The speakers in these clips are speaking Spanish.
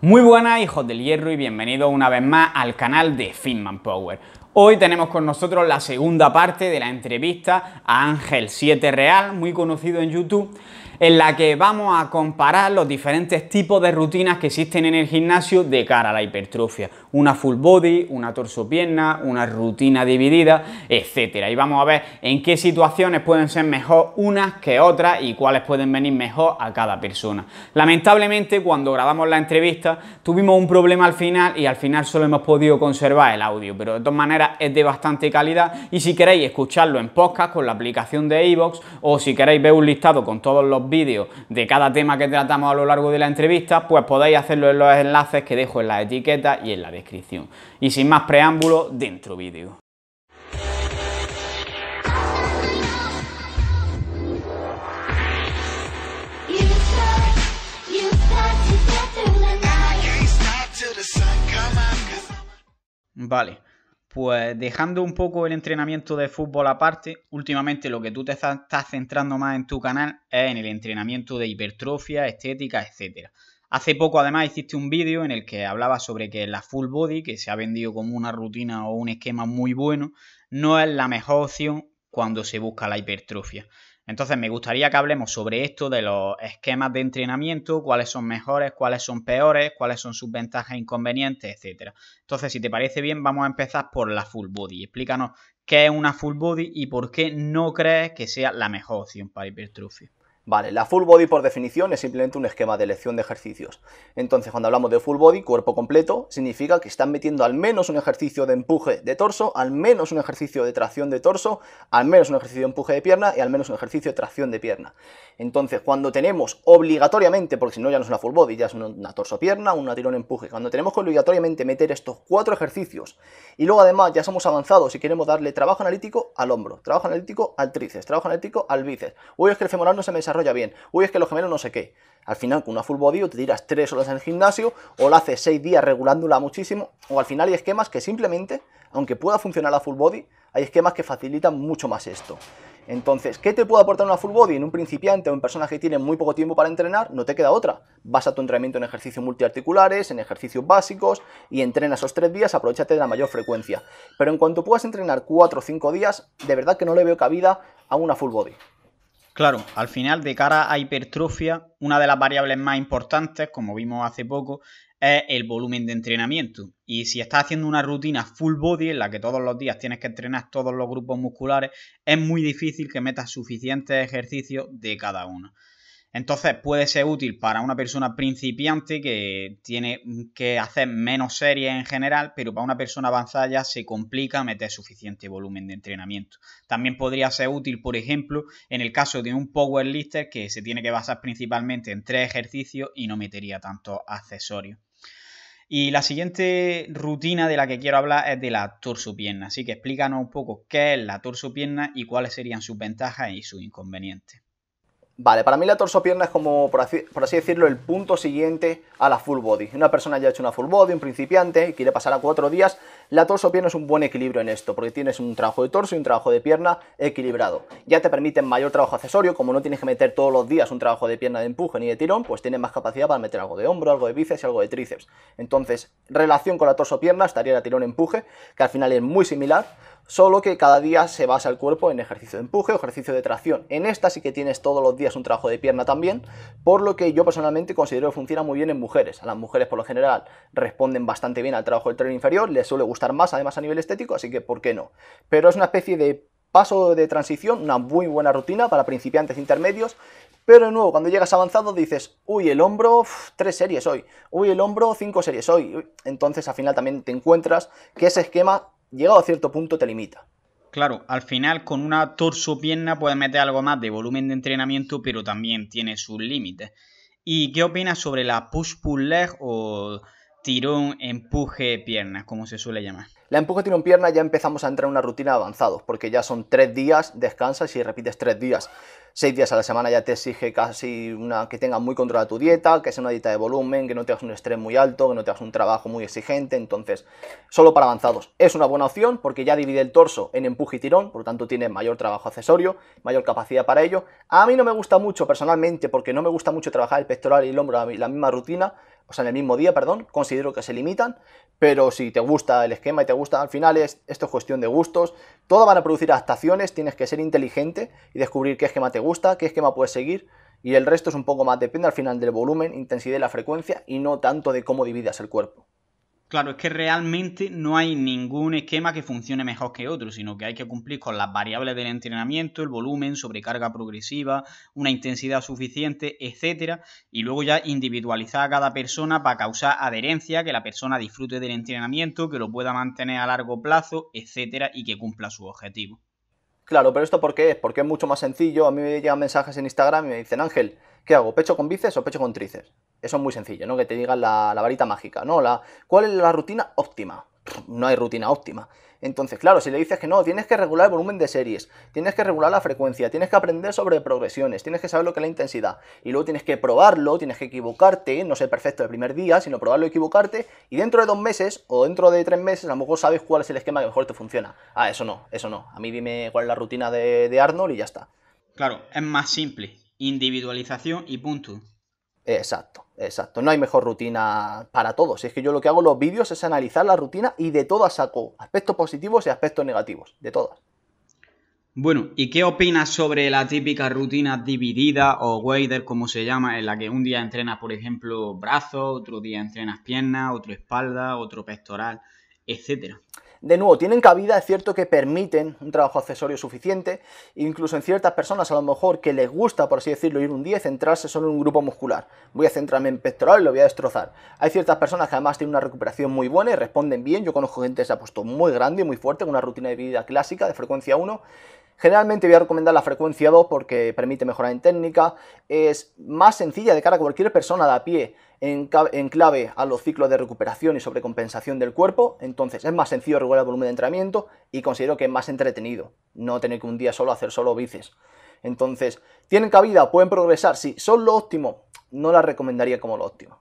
Muy buenas hijos del hierro y bienvenidos una vez más al canal de Finman Power. Hoy tenemos con nosotros la segunda parte de la entrevista a Ángel 7 Real, muy conocido en YouTube, en la que vamos a comparar los diferentes tipos de rutinas que existen en el gimnasio de cara a la hipertrofia. Una full body, una torso-pierna, una rutina dividida, etcétera. Y vamos a ver en qué situaciones pueden ser mejor unas que otras y cuáles pueden venir mejor a cada persona. Lamentablemente, cuando grabamos la entrevista, tuvimos un problema al final y al final solo hemos podido conservar el audio, pero de todas maneras es de bastante calidad y si queréis escucharlo en podcast con la aplicación de iVoox o si queréis ver un listado con todos los vídeos de cada tema que tratamos a lo largo de la entrevista, pues podéis hacerlo en los enlaces que dejo en la etiqueta y en la descripción. Y sin más preámbulo, dentro vídeo. Vale. Pues dejando un poco el entrenamiento de fútbol aparte, últimamente lo que tú te estás centrando más en tu canal es en el entrenamiento de hipertrofia, estética, etc. Hace poco además hiciste un vídeo en el que hablaba sobre que la full body, que se ha vendido como una rutina o un esquema muy bueno, no es la mejor opción cuando se busca la hipertrofia. Entonces me gustaría que hablemos sobre esto de los esquemas de entrenamiento, cuáles son mejores, cuáles son peores, cuáles son sus ventajas e inconvenientes, etc. Entonces, si te parece bien, vamos a empezar por la full body. Explícanos qué es una full body y por qué no crees que sea la mejor opción para hipertrofia. Vale, la full body por definición es simplemente un esquema de elección de ejercicios. Entonces, cuando hablamos de full body, cuerpo completo, significa que están metiendo al menos un ejercicio de empuje de torso, al menos un ejercicio de tracción de torso, al menos un ejercicio de empuje de pierna y al menos un ejercicio de tracción de pierna. Entonces, cuando tenemos obligatoriamente, porque si no ya no es una full body, ya es una torso-pierna, una tirón-empuje, cuando tenemos que obligatoriamente meter estos cuatro ejercicios y luego además ya somos avanzados y queremos darle trabajo analítico al hombro, trabajo analítico al tríceps, trabajo analítico al bíceps, hoy es que el femoral no se me desarrolla ya bien. Uy, es que los gemelos no sé qué. Al final, con una full body, o te tiras tres horas en el gimnasio, o la haces seis días regulándola muchísimo, o al final hay esquemas que simplemente, aunque pueda funcionar la full body, hay esquemas que facilitan mucho más esto. Entonces, ¿qué te puede aportar una full body en un principiante o en personas que tienen muy poco tiempo para entrenar? No te queda otra. Vas a tu entrenamiento en ejercicios multiarticulares, en ejercicios básicos y entrena esos tres días, aprovechate de la mayor frecuencia. Pero en cuanto puedas entrenar cuatro o cinco días, de verdad que no le veo cabida a una full body. Claro, al final, de cara a hipertrofia, una de las variables más importantes, como vimos hace poco, es el volumen de entrenamiento. Y si estás haciendo una rutina full body, en la que todos los días tienes que entrenar todos los grupos musculares, es muy difícil que metas suficientes ejercicios de cada uno. Entonces puede ser útil para una persona principiante que tiene que hacer menos series en general, pero para una persona avanzada ya se complica meter suficiente volumen de entrenamiento. También podría ser útil, por ejemplo, en el caso de un powerlifter que se tiene que basar principalmente en tres ejercicios y no metería tantos accesorios. Y la siguiente rutina de la que quiero hablar es de la torso-pierna. Así que explícanos un poco qué es la torso-pierna y cuáles serían sus ventajas y sus inconvenientes. Vale, para mí la torso-pierna es como, por así, por así, decirlo, el punto siguiente a la full body. Una persona ya ha hecho una full body, un principiante, quiere pasar a cuatro días la torso-pierna es un buen equilibrio en esto, porque tienes un trabajo de torso y un trabajo de pierna equilibrado. Ya te permiten mayor trabajo accesorio, como no tienes que meter todos los días un trabajo de pierna de empuje ni de tirón, pues tienes más capacidad para meter algo de hombro, algo de bíceps y algo de tríceps. Entonces, relación con la torso-pierna estaría la tirón-empuje, que al final es muy similar, solo que cada día se basa el cuerpo en ejercicio de empuje o ejercicio de tracción. En esta sí que tienes todos los días un trabajo de pierna también, por lo que yo personalmente considero que funciona muy bien en mujeres. A las mujeres por lo general responden bastante bien al trabajo del tren inferior, les suele estar más, además a nivel estético, así que ¿por qué no? Pero es una especie de paso de transición, una muy buena rutina para principiantes intermedios, pero de nuevo, cuando llegas avanzado dices, uy, el hombro, tres series hoy, uy, el hombro, cinco series hoy, entonces al final también te encuentras que ese esquema, llegado a cierto punto, te limita. Claro, al final con una torso-pierna puedes meter algo más de volumen de entrenamiento, pero también tiene sus límites. ¿Y qué opinas sobre la push-pull leg o tirón, empuje, piernas, como se suele llamar. La empuje, tirón, pierna ya empezamos a entrar en una rutina de avanzados, porque ya son tres días, descansas y repites tres días. Seis días a la semana ya te exige casi una que tengas muy controlada tu dieta, que sea una dieta de volumen, que no te hagas un estrés muy alto, que no te hagas un trabajo muy exigente. Entonces, solo para avanzados. Es una buena opción porque ya divide el torso en empuje y tirón, por lo tanto tiene mayor trabajo accesorio, mayor capacidad para ello. A mí no me gusta mucho personalmente porque no me gusta mucho trabajar el pectoral y el hombro la misma rutina o sea, en el mismo día, perdón, considero que se limitan, pero si te gusta el esquema y te gusta, al final es, esto es cuestión de gustos, todo van a producir adaptaciones, tienes que ser inteligente y descubrir qué esquema te gusta, qué esquema puedes seguir, y el resto es un poco más, depende al final del volumen, intensidad y la frecuencia, y no tanto de cómo dividas el cuerpo. Claro, es que realmente no hay ningún esquema que funcione mejor que otro, sino que hay que cumplir con las variables del entrenamiento, el volumen, sobrecarga progresiva, una intensidad suficiente, etcétera, y luego ya individualizar a cada persona para causar adherencia, que la persona disfrute del entrenamiento, que lo pueda mantener a largo plazo, etcétera, y que cumpla su objetivo. Claro, pero esto por qué es? Porque es mucho más sencillo. A mí me llegan mensajes en Instagram y me dicen, "Ángel, ¿qué hago? ¿Pecho con bíceps o pecho con tríceps?" Eso es muy sencillo, ¿no? Que te digan la, varita mágica, ¿no? La, ¿Cuál es la rutina óptima? no hay rutina óptima. Entonces, claro, si le dices que no, tienes que regular el volumen de series, tienes que regular la frecuencia, tienes que aprender sobre progresiones, tienes que saber lo que es la intensidad, y luego tienes que probarlo, tienes que equivocarte, no ser perfecto el primer día, sino probarlo y equivocarte, y dentro de dos meses o dentro de tres meses a lo mejor sabes cuál es el esquema que mejor te funciona. Ah, eso no, eso no. A mí dime cuál es la rutina de, de Arnold y ya está. Claro, es más simple. Individualización y punto. Exacto, exacto. No hay mejor rutina para todos. Es que yo lo que hago en los vídeos es analizar la rutina y de todas saco aspectos positivos y aspectos negativos, de todas. Bueno, ¿y qué opinas sobre la típica rutina dividida o wader, como se llama, en la que un día entrenas, por ejemplo, brazos, otro día entrenas piernas, otro espalda, otro pectoral, etcétera? De nuevo, tienen cabida, es cierto que permiten un trabajo accesorio suficiente, incluso en ciertas personas a lo mejor que les gusta, por así decirlo, ir un día, centrarse solo en un grupo muscular. Voy a centrarme en pectoral y lo voy a destrozar. Hay ciertas personas que además tienen una recuperación muy buena y responden bien. Yo conozco gente que se ha puesto muy grande y muy fuerte, con una rutina de vida clásica de frecuencia 1 Generalmente voy a recomendar la frecuencia 2 porque permite mejorar en técnica, es más sencilla de cara a cualquier persona de a pie en, clave a los ciclos de recuperación y sobrecompensación del cuerpo, entonces es más sencillo regular el volumen de entrenamiento y considero que es más entretenido, no tener que un día solo hacer solo bíceps. Entonces, ¿tienen cabida? ¿Pueden progresar? si son lo óptimo, no la recomendaría como lo óptimo.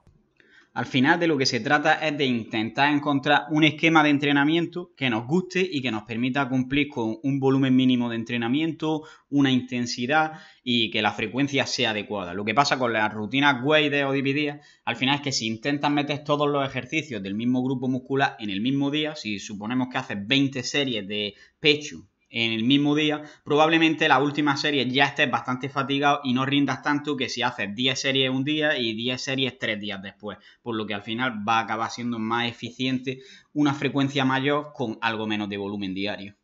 Al final de lo que se trata es de intentar encontrar un esquema de entrenamiento que nos guste y que nos permita cumplir con un volumen mínimo de entrenamiento, una intensidad y que la frecuencia sea adecuada. Lo que pasa con las rutinas weighted o divididas, al final es que si intentas meter todos los ejercicios del mismo grupo muscular en el mismo día, si suponemos que haces 20 series de pecho, en el mismo día, probablemente la última serie ya estés bastante fatigado y no rindas tanto que si haces 10 series un día y 10 series 3 días después, por lo que al final va a acabar siendo más eficiente una frecuencia mayor con algo menos de volumen diario.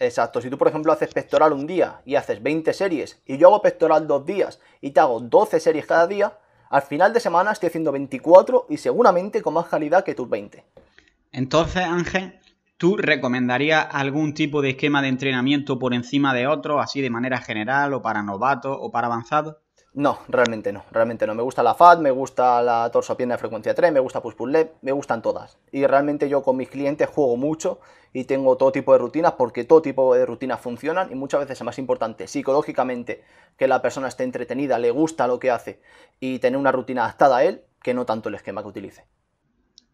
Exacto, si tú por ejemplo haces pectoral un día y haces 20 series y yo hago pectoral dos días y te hago 12 series cada día, al final de semana estoy haciendo 24 y seguramente con más calidad que tus 20. Entonces, Ángel, ¿Tú recomendarías algún tipo de esquema de entrenamiento por encima de otro, así de manera general o para novatos o para avanzados? No, realmente no, realmente no. Me gusta la FAD, me gusta la torso pierna de frecuencia 3, me gusta push pull leg, me gustan todas. Y realmente yo con mis clientes juego mucho y tengo todo tipo de rutinas porque todo tipo de rutinas funcionan y muchas veces es más importante psicológicamente que la persona esté entretenida, le gusta lo que hace y tener una rutina adaptada a él que no tanto el esquema que utilice.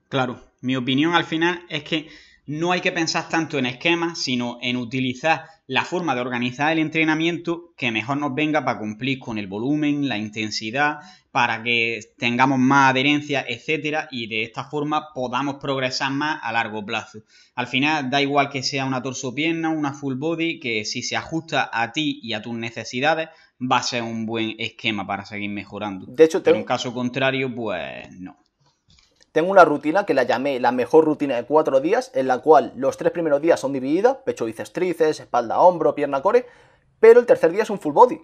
Claro, mi opinión al final es que no hay que pensar tanto en esquemas, sino en utilizar la forma de organizar el entrenamiento que mejor nos venga para cumplir con el volumen, la intensidad, para que tengamos más adherencia, etcétera, y de esta forma podamos progresar más a largo plazo. Al final, da igual que sea una torso-pierna, una full body, que si se ajusta a ti y a tus necesidades, va a ser un buen esquema para seguir mejorando. De hecho, en caso contrario, pues no. Tengo una rutina que la llamé la mejor rutina de cuatro días, en la cual los tres primeros días son divididas, pecho, y tríceps, espalda, hombro, pierna, core, pero el tercer día es un full body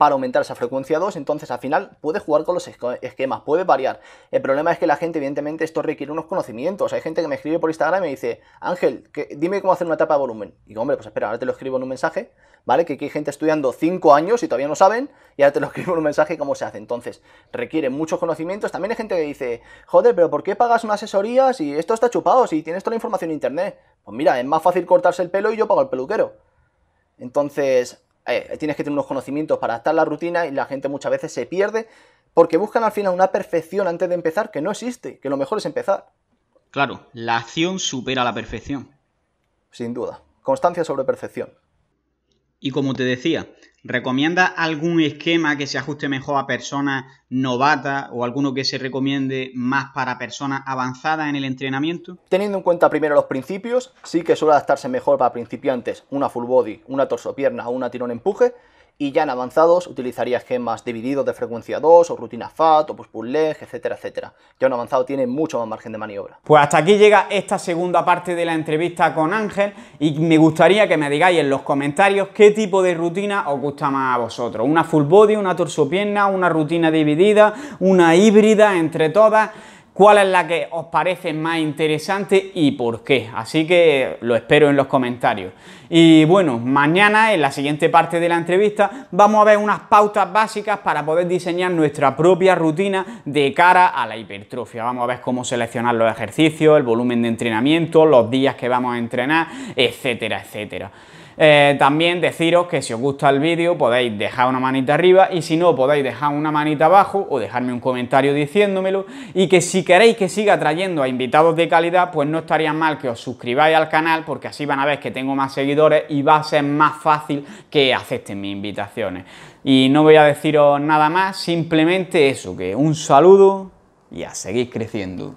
para aumentar esa frecuencia 2, entonces al final puede jugar con los esquemas, puede variar. El problema es que la gente, evidentemente, esto requiere unos conocimientos. Hay gente que me escribe por Instagram y me dice, Ángel, dime cómo hacer una etapa de volumen. Y digo, hombre, pues espera, ahora te lo escribo en un mensaje, ¿vale? Que aquí hay gente estudiando 5 años y todavía no saben, y ahora te lo escribo en un mensaje cómo se hace. Entonces, requiere muchos conocimientos. También hay gente que dice, joder, pero ¿por qué pagas una asesoría si esto está chupado, si tienes toda la información en internet? Pues mira, es más fácil cortarse el pelo y yo pago el peluquero. Entonces, eh, tienes que tener unos conocimientos para adaptar la rutina y la gente muchas veces se pierde porque buscan al final una perfección antes de empezar que no existe, que lo mejor es empezar. Claro, la acción supera la perfección. Sin duda, constancia sobre perfección. Y como te decía, ¿Recomienda algún esquema que se ajuste mejor a personas novatas o alguno que se recomiende más para personas avanzadas en el entrenamiento? Teniendo en cuenta primero los principios, sí que suele adaptarse mejor para principiantes una full body, una torso pierna o una tirón empuje y ya en avanzados utilizaría esquemas divididos de frecuencia 2 o rutina FAT o push-pull leg, etcétera, etcétera. Ya en avanzado tiene mucho más margen de maniobra. Pues hasta aquí llega esta segunda parte de la entrevista con Ángel y me gustaría que me digáis en los comentarios qué tipo de rutina os gusta más a vosotros. Una full body, una torso pierna, una rutina dividida, una híbrida entre todas cuál es la que os parece más interesante y por qué. Así que lo espero en los comentarios. Y bueno, mañana en la siguiente parte de la entrevista vamos a ver unas pautas básicas para poder diseñar nuestra propia rutina de cara a la hipertrofia. Vamos a ver cómo seleccionar los ejercicios, el volumen de entrenamiento, los días que vamos a entrenar, etcétera, etcétera. Eh, también deciros que si os gusta el vídeo podéis dejar una manita arriba y si no podéis dejar una manita abajo o dejarme un comentario diciéndomelo y que si queréis que siga trayendo a invitados de calidad pues no estaría mal que os suscribáis al canal porque así van a ver que tengo más seguidores y va a ser más fácil que acepten mis invitaciones. Y no voy a deciros nada más, simplemente eso, que un saludo y a seguir creciendo.